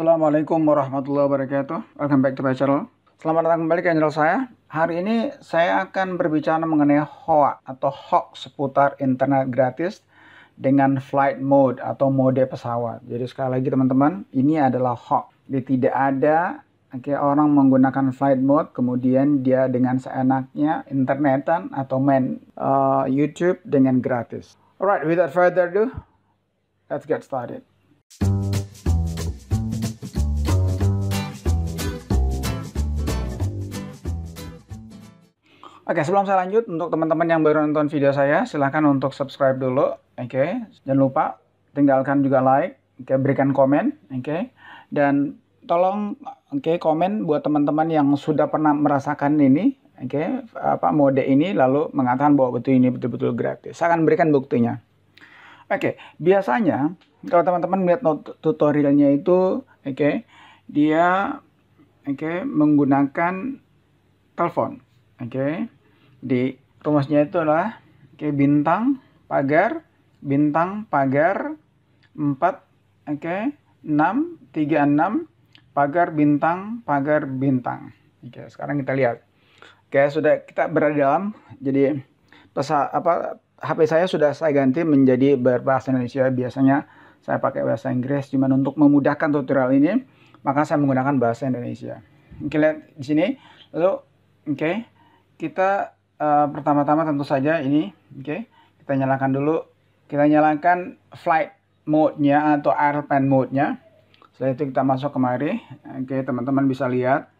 Assalamualaikum warahmatullahi wabarakatuh. Welcome back to my channel. Selamat datang kembali ke channel saya. Hari ini saya akan berbicara mengenai HOA atau hoax seputar internet gratis dengan flight mode atau mode pesawat. Jadi sekali lagi teman-teman, ini adalah hoax. Jadi tidak ada okay, orang menggunakan flight mode, kemudian dia dengan seenaknya internetan atau main uh, YouTube dengan gratis. Alright, without further ado, let's get started. Oke, sebelum saya lanjut, untuk teman-teman yang baru nonton video saya, silahkan untuk subscribe dulu. Oke, jangan lupa tinggalkan juga like, oke, berikan komen, oke, dan tolong oke komen buat teman-teman yang sudah pernah merasakan ini, oke, apa mode ini, lalu mengatakan bahwa betul ini betul-betul gratis. Saya akan berikan buktinya. Oke, biasanya kalau teman-teman melihat tutorialnya itu, oke, dia oke menggunakan telepon. Oke. Okay di rumusnya itu adalah oke okay, bintang pagar bintang pagar 4 oke okay, 6 enam pagar bintang pagar bintang oke okay, sekarang kita lihat oke okay, sudah kita berada dalam jadi pesa apa HP saya sudah saya ganti menjadi berbahasa Indonesia biasanya saya pakai bahasa Inggris cuman untuk memudahkan tutorial ini maka saya menggunakan bahasa Indonesia oke lihat di sini lalu oke okay, kita Eh, pertama-tama tentu saja ini, oke, okay, kita nyalakan dulu, kita nyalakan flight mode-nya atau airplane mode-nya. Setelah itu kita masuk kemari, oke, okay, teman-teman bisa lihat,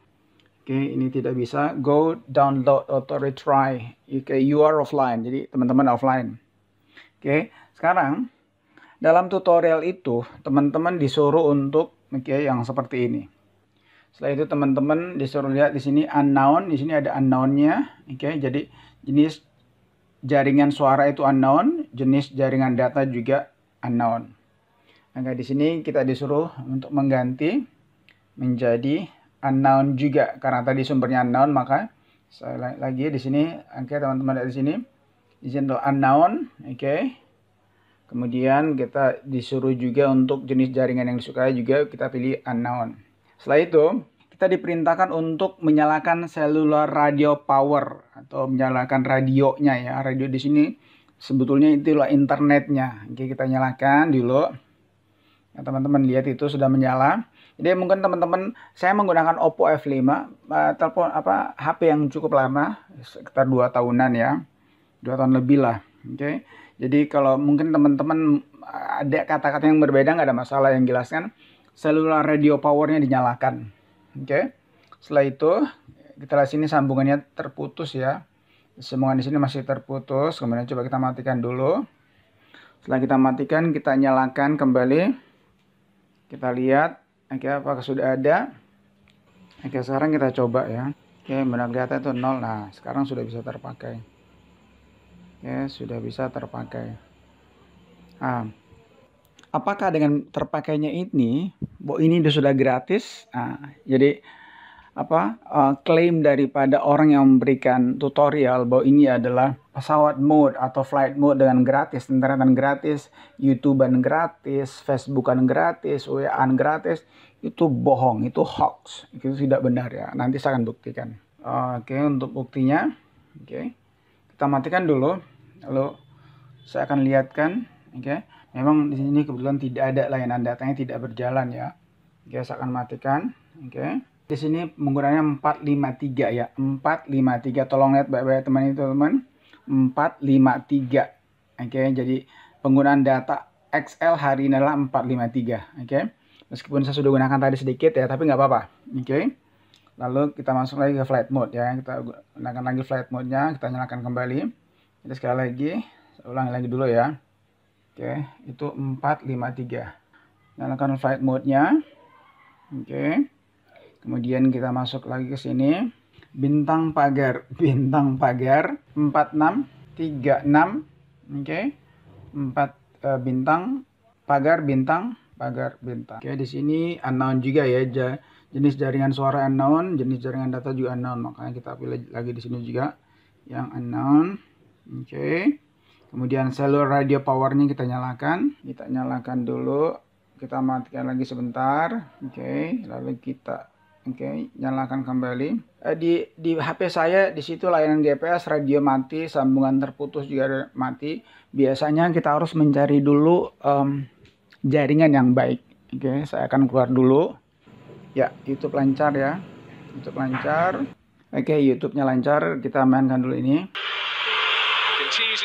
oke, okay, ini tidak bisa, go download atau retry, oke, okay, you are offline, jadi teman-teman offline. Oke, okay, sekarang dalam tutorial itu teman-teman disuruh untuk, oke, okay, yang seperti ini. Setelah itu teman-teman disuruh lihat di sini unknown, di sini ada unknownnya. Oke, okay, jadi jenis jaringan suara itu unknown, jenis jaringan data juga unknown. Maka nah, di sini kita disuruh untuk mengganti menjadi unknown juga karena tadi sumbernya unknown maka saya lagi di sini oke okay, teman-teman di sini di sini untuk unknown oke okay. kemudian kita disuruh juga untuk jenis jaringan yang disukai juga kita pilih unknown setelah itu kita diperintahkan untuk menyalakan cellular radio power atau menyalakan radionya ya. Radio di sini sebetulnya itulah internetnya. Oke, kita nyalakan dulu. Nah, teman-teman lihat itu sudah menyala. Jadi mungkin teman-teman saya menggunakan Oppo F5, uh, eh, telepon apa HP yang cukup lama, sekitar dua tahunan ya. dua tahun lebih lah. Oke. Jadi kalau mungkin teman-teman ada kata-kata yang berbeda nggak ada masalah yang jelaskan. seluler radio powernya dinyalakan. Oke. Okay. Setelah itu kita lihat sini sambungannya terputus ya. Semua di sini masih terputus. Kemudian coba kita matikan dulu. Setelah kita matikan, kita nyalakan kembali. Kita lihat, oke okay, apakah sudah ada? Oke, okay, sekarang kita coba ya. Oke, okay, benar kelihatan itu nol. Nah, sekarang sudah bisa terpakai. Oke, sudah bisa terpakai. Ah, apakah dengan terpakainya ini bu ini sudah gratis nah, jadi apa uh, ah, klaim daripada orang yang memberikan tutorial bahwa ini adalah pesawat mode atau flight mode dengan gratis, internetan gratis, YouTubean gratis, Facebookan gratis, WAan gratis, itu bohong, itu hoax, itu tidak benar ya. Nanti saya akan buktikan. Uh, oke, okay, untuk buktinya, oke, okay, kita matikan dulu, lalu saya akan lihatkan, oke. Okay. Memang di sini kebetulan tidak ada layanan datanya tidak berjalan ya. Oke, saya akan matikan. Oke. Di sini penggunaannya 453 ya. 453 tolong lihat baik-baik teman itu teman. 453. Oke, jadi penggunaan data XL hari ini adalah 453. Oke. Meskipun saya sudah gunakan tadi sedikit ya, tapi nggak apa-apa. Oke. Lalu kita masuk lagi ke flight mode ya. Kita gunakan lagi flight mode-nya, kita nyalakan kembali. kita sekali lagi, saya ulangi lagi dulu ya. Oke, itu 453. Nyalakan flight mode-nya. Oke. Kemudian kita masuk lagi ke sini. Bintang pagar, bintang pagar 46 36. Oke. 4 uh, eh, bintang pagar bintang pagar bintang. Oke, di sini unknown juga ya. Jenis jaringan suara unknown, jenis jaringan data juga unknown. Makanya kita pilih lagi di sini juga yang unknown. Oke. Kemudian seluruh radio powernya kita nyalakan. Kita nyalakan dulu. Kita matikan lagi sebentar. Oke, okay. lalu kita oke okay. nyalakan kembali. Eh, di di HP saya di situ layanan GPS radio mati, sambungan terputus juga mati. Biasanya kita harus mencari dulu um, jaringan yang baik. Oke, okay, saya akan keluar dulu. Ya, YouTube lancar ya. YouTube lancar. Oke, okay, YouTube-nya lancar. Kita mainkan dulu ini. Continues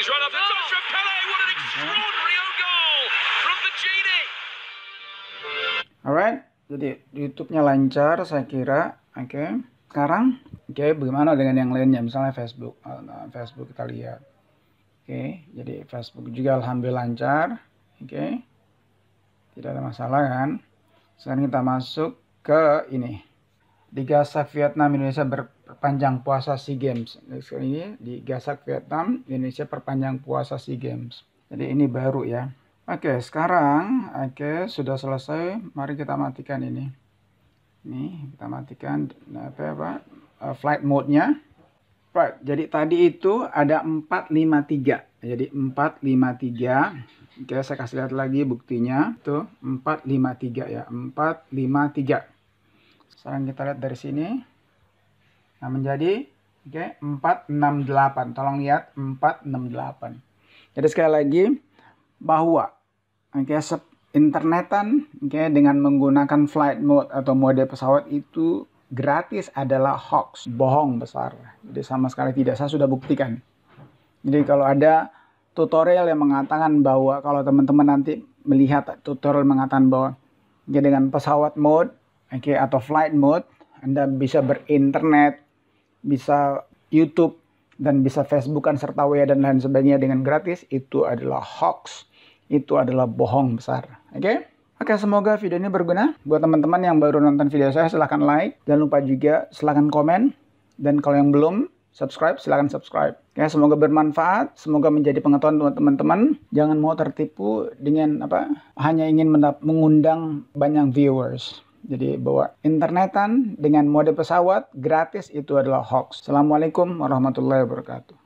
alright jadi YouTube-nya lancar saya kira oke okay. sekarang oke okay, bagaimana dengan yang lainnya misalnya Facebook uh, Facebook kita lihat oke okay, jadi Facebook juga alhamdulillah lancar oke okay. tidak ada masalah kan sekarang kita masuk ke ini di Gaza Vietnam Indonesia berpanjang puasa SEA Games. Sekarang ini di Gaza Vietnam Indonesia perpanjang puasa SEA Games. Jadi ini baru ya. Oke, sekarang oke sudah selesai. Mari kita matikan ini. Ini kita matikan apa apa ya, uh, eh, flight mode-nya. Right. Jadi tadi itu ada 453. Jadi 453. Oke, saya kasih lihat lagi buktinya. Tuh, 453 ya. 453. Sekarang kita lihat dari sini. Nah, menjadi oke 468. Tolong lihat 468. Jadi sekali lagi bahwa okay, internetan okay, dengan menggunakan flight mode atau mode pesawat itu gratis adalah hoax, bohong besar. Jadi sama sekali tidak, saya sudah buktikan. Jadi kalau ada tutorial yang mengatakan bahwa kalau teman-teman nanti melihat tutorial mengatakan bahwa okay, dengan pesawat mode okay, atau flight mode Anda bisa berinternet, bisa YouTube dan bisa Facebookan serta WA dan lain sebagainya dengan gratis itu adalah hoax. Itu adalah bohong besar. Oke? Okay? Oke, semoga video ini berguna. Buat teman-teman yang baru nonton video saya, silahkan like. Jangan lupa juga silahkan komen. Dan kalau yang belum, subscribe, silahkan subscribe. Ya, semoga bermanfaat, semoga menjadi pengetahuan buat teman-teman. Jangan mau tertipu dengan apa hanya ingin mengundang banyak viewers. Jadi bahwa internetan dengan mode pesawat gratis itu adalah hoax. Assalamualaikum warahmatullahi wabarakatuh.